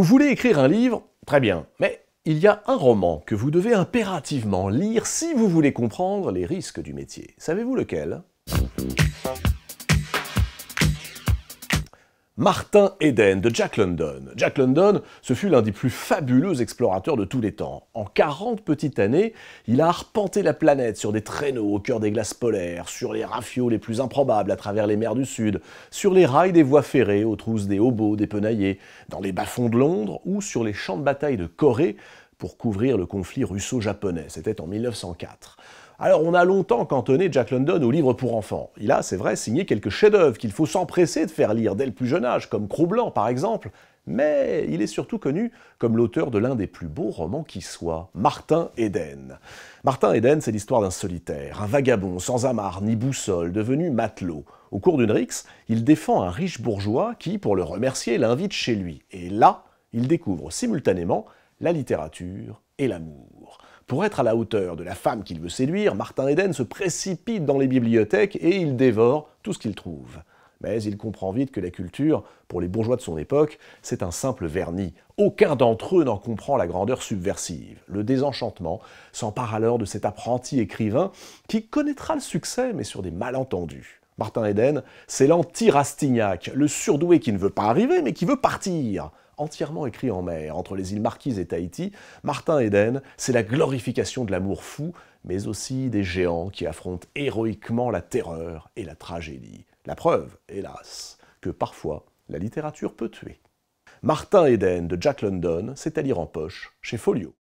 Vous voulez écrire un livre Très bien. Mais il y a un roman que vous devez impérativement lire si vous voulez comprendre les risques du métier. Savez-vous lequel Martin Eden de Jack London. Jack London, ce fut l'un des plus fabuleux explorateurs de tous les temps. En 40 petites années, il a arpenté la planète sur des traîneaux au cœur des glaces polaires, sur les rafiaux les plus improbables à travers les mers du Sud, sur les rails des voies ferrées aux trousses des hobos, des penaillés, dans les bas-fonds de Londres ou sur les champs de bataille de Corée pour couvrir le conflit russo-japonais. C'était en 1904. Alors on a longtemps cantonné Jack London aux livres pour enfants. Il a, c'est vrai, signé quelques chefs-d'œuvre qu'il faut s'empresser de faire lire dès le plus jeune âge, comme Croublant par exemple, mais il est surtout connu comme l'auteur de l'un des plus beaux romans qui soit, Martin Eden. Martin Eden, c'est l'histoire d'un solitaire, un vagabond sans amarre ni boussole, devenu matelot. Au cours d'une rixe, il défend un riche bourgeois qui, pour le remercier, l'invite chez lui. Et là, il découvre simultanément la littérature et l'amour. Pour être à la hauteur de la femme qu'il veut séduire, Martin Eden se précipite dans les bibliothèques et il dévore tout ce qu'il trouve. Mais il comprend vite que la culture, pour les bourgeois de son époque, c'est un simple vernis. Aucun d'entre eux n'en comprend la grandeur subversive. Le désenchantement s'empare alors de cet apprenti écrivain qui connaîtra le succès, mais sur des malentendus. Martin Eden, c'est l'anti-Rastignac, le surdoué qui ne veut pas arriver, mais qui veut partir entièrement écrit en mer, entre les îles Marquises et Tahiti, Martin Eden, c'est la glorification de l'amour fou, mais aussi des géants qui affrontent héroïquement la terreur et la tragédie. La preuve, hélas, que parfois la littérature peut tuer. Martin Eden de Jack London, c'est à lire en poche chez Folio.